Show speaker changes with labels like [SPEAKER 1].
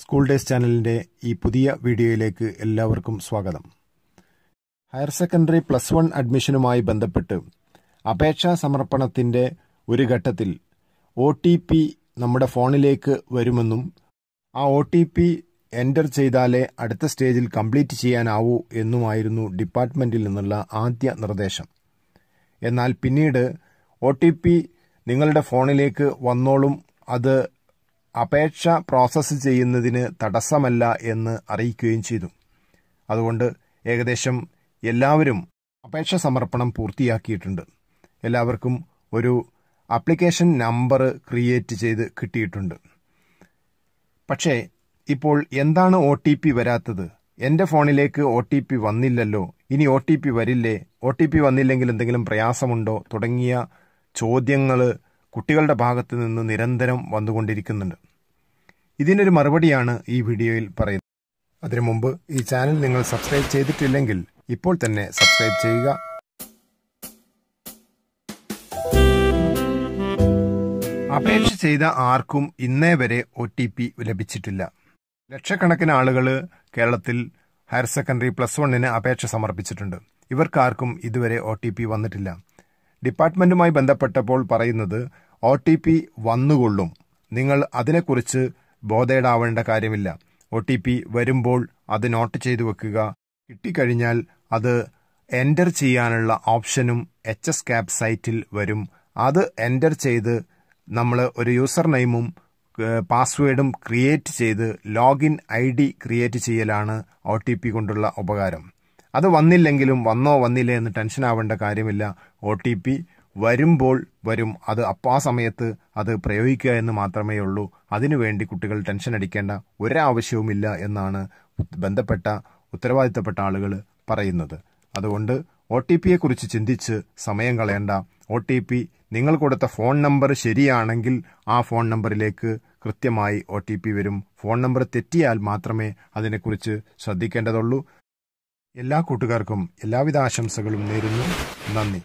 [SPEAKER 1] school days ചാനലിൻ്റെ ഈ പുതിയ വീഡിയോയിലേക്ക് എല്ലാവർക്കും സ്വാഗതം ഹയർ സെക്കൻഡറി പ്ലസ് വൺ അഡ്മിഷനുമായി ബന്ധപ്പെട്ട് അപേക്ഷാ സമർപ്പണത്തിൻ്റെ ഒരു ഘട്ടത്തിൽ ഒ ടി പി നമ്മുടെ ഫോണിലേക്ക് വരുമെന്നും ആ ഒ ടി പി എൻ്റർ ചെയ്താലേ അടുത്ത സ്റ്റേജിൽ കംപ്ലീറ്റ് ചെയ്യാനാവൂ എന്നുമായിരുന്നു ഡിപ്പാർട്ട്മെൻറ്റിൽ നിന്നുള്ള ആദ്യ നിർദ്ദേശം എന്നാൽ പിന്നീട് ഒ ടി പി നിങ്ങളുടെ ഫോണിലേക്ക് വന്നോളും അത് അപേക്ഷ പ്രോസസ്സ് ചെയ്യുന്നതിന് തടസ്സമല്ല എന്ന് അറിയിക്കുകയും ചെയ്തു അതുകൊണ്ട് ഏകദേശം എല്ലാവരും അപേക്ഷ സമർപ്പണം പൂർത്തിയാക്കിയിട്ടുണ്ട് എല്ലാവർക്കും ഒരു അപ്ലിക്കേഷൻ നമ്പർ ക്രിയേറ്റ് ചെയ്ത് കിട്ടിയിട്ടുണ്ട് പക്ഷേ ഇപ്പോൾ എന്താണ് ഒ ടി പി വരാത്തത് എൻ്റെ ഫോണിലേക്ക് ഒ ടി പി വന്നില്ലല്ലോ ഇനി ഒ ടി പി വരില്ലേ ഒ ടി പി വന്നില്ലെങ്കിൽ എന്തെങ്കിലും പ്രയാസമുണ്ടോ തുടങ്ങിയ ചോദ്യങ്ങൾ കുട്ടികളുടെ ഭാഗത്ത് നിന്ന് നിരന്തരം വന്നുകൊണ്ടിരിക്കുന്നുണ്ട് ഇതിനൊരു മറുപടിയാണ് ഈ വീഡിയോയിൽ പറയുന്നത് അതിനു മുമ്പ് ഈ ചാനൽ നിങ്ങൾ സബ്സ്ക്രൈബ് ചെയ്തിട്ടില്ലെങ്കിൽ ഇപ്പോൾ തന്നെ സബ്സ്ക്രൈബ് ചെയ്യുക അപേക്ഷ ചെയ്ത ആർക്കും ഇന്നേ വരെ ഒ ടി പി ലഭിച്ചിട്ടില്ല ലക്ഷക്കണക്കിന് ആളുകൾ കേരളത്തിൽ ഹയർ സെക്കൻഡറി പ്ലസ് വണ്ണിന് അപേക്ഷ സമർപ്പിച്ചിട്ടുണ്ട് ഇവർക്കാർക്കും ഇതുവരെ ഒ ടി പി വന്നിട്ടില്ല ഡിപ്പാർട്ട്മെന്റുമായി ബന്ധപ്പെട്ടപ്പോൾ പറയുന്നത് ഒ ടി പി വന്നുകൊള്ളും നിങ്ങൾ അതിനെക്കുറിച്ച് ബോധേഡാവേണ്ട കാര്യമില്ല ഒ ടി പി വരുമ്പോൾ അത് നോട്ട് ചെയ്തു വെക്കുക കിട്ടിക്കഴിഞ്ഞാൽ അത് എൻ്റർ ചെയ്യാനുള്ള ഓപ്ഷനും എച്ച് എസ് ക്യാബ് സൈറ്റിൽ വരും അത് എൻ്റർ ചെയ്ത് നമ്മൾ ഒരു യൂസർ നെയിമും പാസ്വേഡും ക്രിയേറ്റ് ചെയ്ത് ലോഗിൻ ഐ ഡി ക്രിയേറ്റ് ചെയ്യലാണ് ഒ ടി പി കൊണ്ടുള്ള ഉപകാരം അത് വന്നില്ലെങ്കിലും വന്നോ വന്നില്ലേ എന്ന് ടെൻഷൻ ആവേണ്ട കാര്യമില്ല ഒ ടി പി വരുമ്പോൾ വരും അത് അപ്പാ സമയത്ത് അത് പ്രയോഗിക്കുക എന്ന് മാത്രമേ ഉള്ളൂ അതിനുവേണ്ടി കുട്ടികൾ ടെൻഷൻ അടിക്കേണ്ട ഒരാവശ്യവുമില്ല എന്നാണ് ബന്ധപ്പെട്ട ഉത്തരവാദിത്തപ്പെട്ട ആളുകൾ പറയുന്നത് അതുകൊണ്ട് ഒ ടി കുറിച്ച് ചിന്തിച്ച് സമയം കളയേണ്ട ഒ ടി പി നിങ്ങൾ കൊടുത്ത ഫോൺ നമ്പർ ശരിയാണെങ്കിൽ ആ ഫോൺ നമ്പറിലേക്ക് കൃത്യമായി ഒ ടി പി വരും ഫോൺ നമ്പർ തെറ്റിയാൽ മാത്രമേ അതിനെക്കുറിച്ച് ശ്രദ്ധിക്കേണ്ടതുള്ളൂ എല്ലാ കൂട്ടുകാർക്കും എല്ലാവിധ ആശംസകളും നേരുന്നു നന്ദി